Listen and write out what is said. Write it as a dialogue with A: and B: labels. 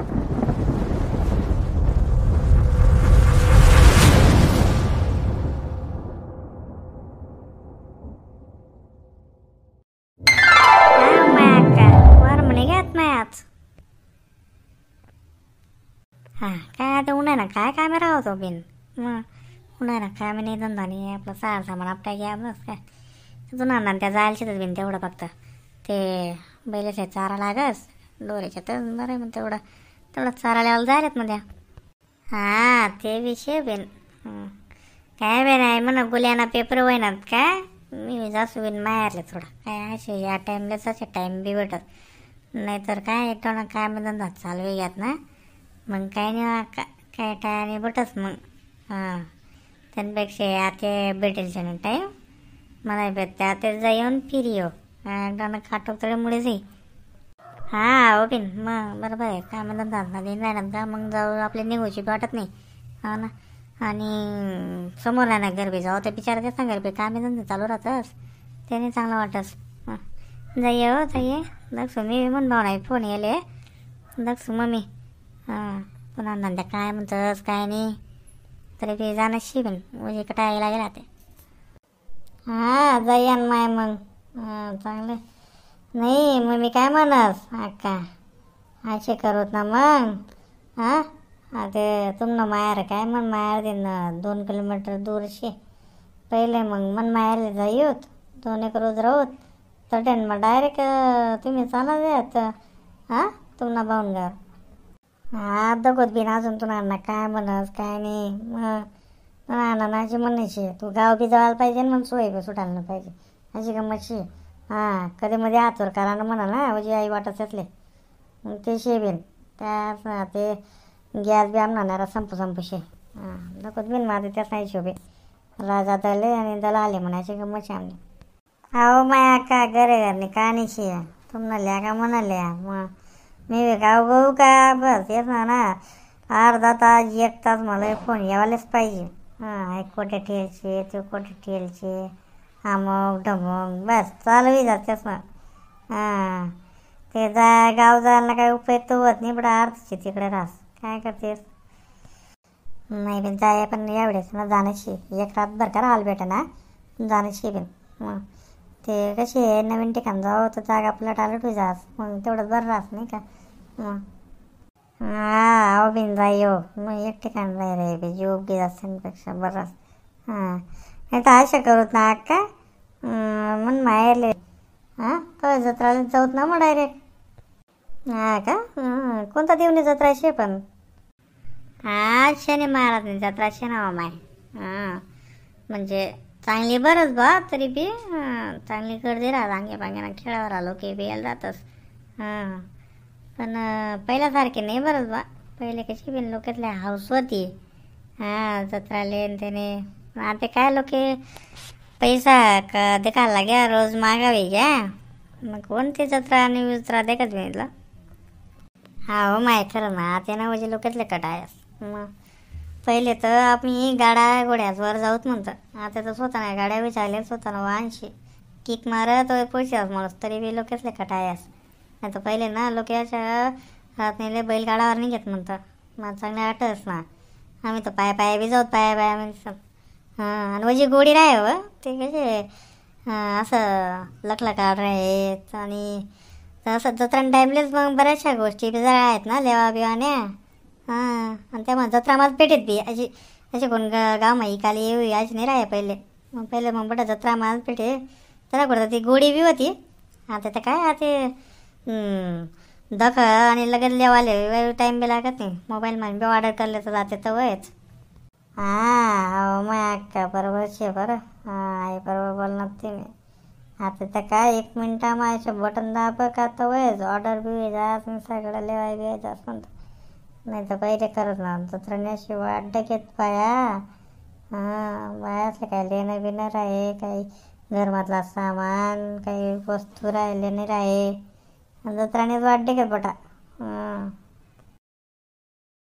A: हो हां काय आता उन्हाळा काय कामे राहतो बिन मग उन्हाळा काय मी नाही धंदा नाही आपलं सार सामान आपटा घ्या बस काय अजून त्या जायला शेतात बिन तेवढं फक्त ते बैलाच्या चारा लागस डोऱ्याच्या तर बरं मग तेवढं त्याला चारा लावायला जा मध्या हां ते विषय बेन काय बेन आहे म्हणा गुल्याना पेपर वेनात का मी जासू बिन मायारले थोडा काय असे या टाईमलाच असे टाईम बी भेटत नाहीतर काय टोना काय धंदा चालू घ्यात ना मग काय नाही का काय नाही भेटत मग हां त्यांपेक्षा आते भेटेल छान टाईम मला भेटते आता जाऊन फिरियो हो. टोना खाटोक तळे मुळे जाई हां ओपिन हो मग बरोबर आहे काय म्हणतात मॅडम का मग जाऊ आपले निघूची वाटत नाही हो ना आणि समोर ना गरबी जाऊ ते बिचार देत ना गरबी काय म्हणतात चालू राहतस त्याने चांगलं वाटस जाई हो जाईये दक्ष मी म्हण भाऊ नाही फोन येले दक्ष मम्मी हां पुन्हा धंदा काय म्हणतस काय नाही तरी ते जाणं शिकन म्हणजे कटायला गेला ते हां जाई माय मग हां चांगलं नाही मग मी काय म्हणास अक्का असे करूत ना मग हां आता तुमनं मायार काय मन दे ना दोन किलोमीटर दूरशे पहिले मग मन मायारले जाईत दोन एक रोज राहूत तटेन मग डायरेक्ट तुम्ही चाला यात हां तुमना पाहून घर हा दगोत बिन अजून अण्णा काय म्हणास काय नाही मग अशी म्हणायची तू गाव बी जायला पाहिजे मग सोय बी सुटायला पाहिजे अशी गमतशी हां कधी मध्ये आतूर कारण म्हणा ना म्हणजे आई वाटत मग ते शेबीन त्या ते गॅस बी आमणार संपू शे हां नको बिन माझे त्याच नाही शोभे राजा दले आणि दला आले म्हणायचे गमत आमले अहो माया का घरे घरने का निशी तुमना म्हणल्या का म्हणाल्या मग मी वे गाव भाऊ का बस येत ना ना अर्धा तास एक तास मला फोन यावालेच पाहिजे हां एक कोटे ठेलचे तू कोटे ठेलचे अमुक ढमुक बस चालू आहे ना ते जा गाव जायला काय उपयोग तर होत नाही बडा अर्थची तिकडे रास काय करतेस नाही बिन जाय पण एवढेच ना जाण्याशी एक रात भर का राहायला भेटे ना जाण्याशी बिन मग ते कशी आहे नवीन ठिकाण जाऊ तर जागा आपल्याला टालट जास मग तेवढं बरं रास नाही का मग हा अहो बिन जाय हो मग एक ठिकाण जाय रे योग्य जास्त पेक्षा बरं हां नाही तर असं करत ना अक्का म्हणून मायाले हां तो जत्राला जाऊत ना मग डायरेक्ट हा का कोणता देवनी जत्रा शे पण हा शनि महाराज जत्रा शे ना हो माय म्हणजे चांगली बरंच बा तरी बी चांगली गर्दी राहत बांगे ना खेळावर आलो की बी यायला जातस हां पण पहिल्यासारखे नाही बरंच बा पहिले कशी बी लोकातल्या हाऊस होती हा जत्राले त्याने आता काय लोके पैसा का देखायला देखा लाग्या रोज मागावी घ्या मग कोणती जत्रा आणि विजत्रा देखत मी हा हो माय खरं ना ते ना म्हणजे लोकातले कट मग पहिले तर आम्ही गाड्या घोड्यावर जाऊत म्हणतं आता तर स्वतः गाड्या विचारल्या स्वतः ना वाहनशी किक मारत पोचास म्हणून तरी बी लोकेतले कट नाही तर पहिले ना लोक्याच्या हात नेले बैलगाडावर नाही म्हणतं मग चांगले वाटतच ना आम्ही तर पाया पाया बी जाऊत पाया पाया म्हणजे हां आणि वजी म्हणजे गोडी नाही हो ते कसे असं काढ आहेत आणि असं जत्रा टाईमलेच मग बऱ्याचशा गोष्टी बिजा आहेत ना लेवा बिवाने हां आणि मग जत्रा मला पेटीत बी अशी असे कोण गाव माही काली येऊ अशी नाही राहे पहिले मग पहिले मग बटा जत्रा माझ पेटे त्याला कुठं ती गोडी बी होती आता तर काय आता दख आणि लगेच लेवाले टाईम बी लागत नाही मोबाईल मध्ये बी ऑर्डर करले तर जाते तर वयच हां हो. आहे बरं आई बरोबर बोलणार ते मी आता तर काय एक मिनटा माझ्या बटन दाब का तर वयच ऑर्डर बी जात सगळं लेवाय घ्यायचं जात म्हणतो नाही तर पहिले करत नाही तर अशी वाट घेत पाया हां बायाचं काय लेणं बिणं राहे काही घरमधला सामान काही वस्तू राहिले नाही राहे जत्रानेच वाट घेत बटा हां